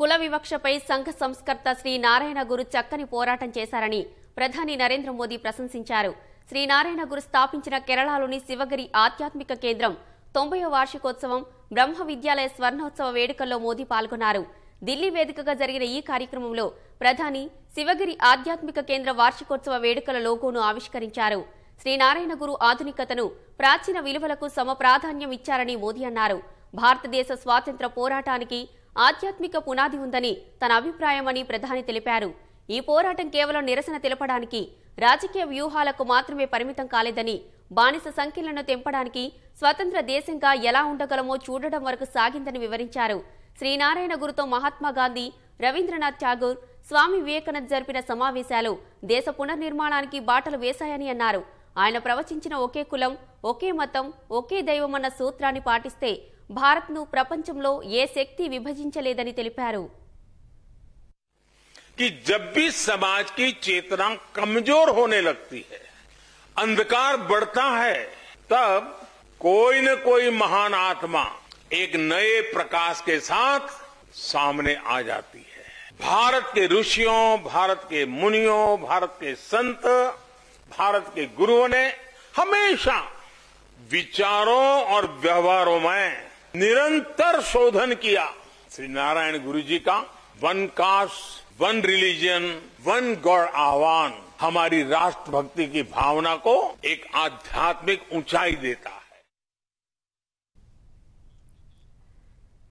కుల వివక్షపై సంఘ సంస్కర్త శ్రీ నారాయణ గురు చక్కని పోరాటం చేశారని ప్రధాని నరేంద్ర మోదీ ప్రశంసించారు శ్రీ నారాయణ గురు స్థాపించిన కేరళలోని శివగిరి ఆధ్యాత్మిక కేంద్రం తొంభై వార్షికోత్సవం బ్రహ్మ విద్యాలయ స్వర్ణోత్సవ వేడుకల్లో మోదీ పాల్గొన్నారు ఢిల్లీ వేదికగా జరిగిన ఈ కార్యక్రమంలో ప్రధాని శివగిరి ఆధ్యాత్మిక కేంద్ర వార్షికోత్సవ వేడుకల లోగోను ఆవిష్కరించారు శ్రీనారాయణ గురు ఆధునికతను ప్రాచీన విలువలకు సమప్రాధాన్యం ఇచ్చారని మోదీ అన్నారు భారతదేశ స్వాతంత్ర పోరాటానికి ఆధ్యాత్మిక పునాది ఉందని తన అభిప్రాయమని ప్రధాని తెలిపారు ఈ పోరాటం కేవలం నిరసన తెలపడానికి రాజకీయ వ్యూహాలకు మాత్రమే పరిమితం కాలేదని బానిస సంఖ్యలను తెంపడానికి స్వతంత్ర దేశంగా ఎలా ఉండగలమో చూడడం వరకు సాగిందని వివరించారు శ్రీనారాయణ గురుతో మహాత్మాగాంధీ రవీంద్రనాథ్ ఠాగూర్ స్వామి వివేకానంద్ జరిపిన సమావేశాలు దేశ పునర్నిర్మాణానికి బాటలు వేశాయని అన్నారు ఆయన ప్రవచించిన ఒకే కులం ఒకే మతం ఒకే దైవమన్న సూత్రాన్ని పాటిస్తే भारत प्रपंच शक्ति శక్తి कि जब भी समाज की चेतना कमजोर होने लगती है अंधकार बढ़ता है तब कोई न कोई महान आत्मा एक नए प्रकाश के साथ सामने आ जाती है भारत के ऋषियों भारत के मुनियों भारत के संत भारत के गुरुओं ने हमेशा विचारों और व्यवहारों में निरंतर शोधन किया श्री नारायण गुरु जी का one caste one religion one god आह्वान हमारी राष्ट्रभक्ति की भावना को एक आध्यात्मिक ऊंचाई देता है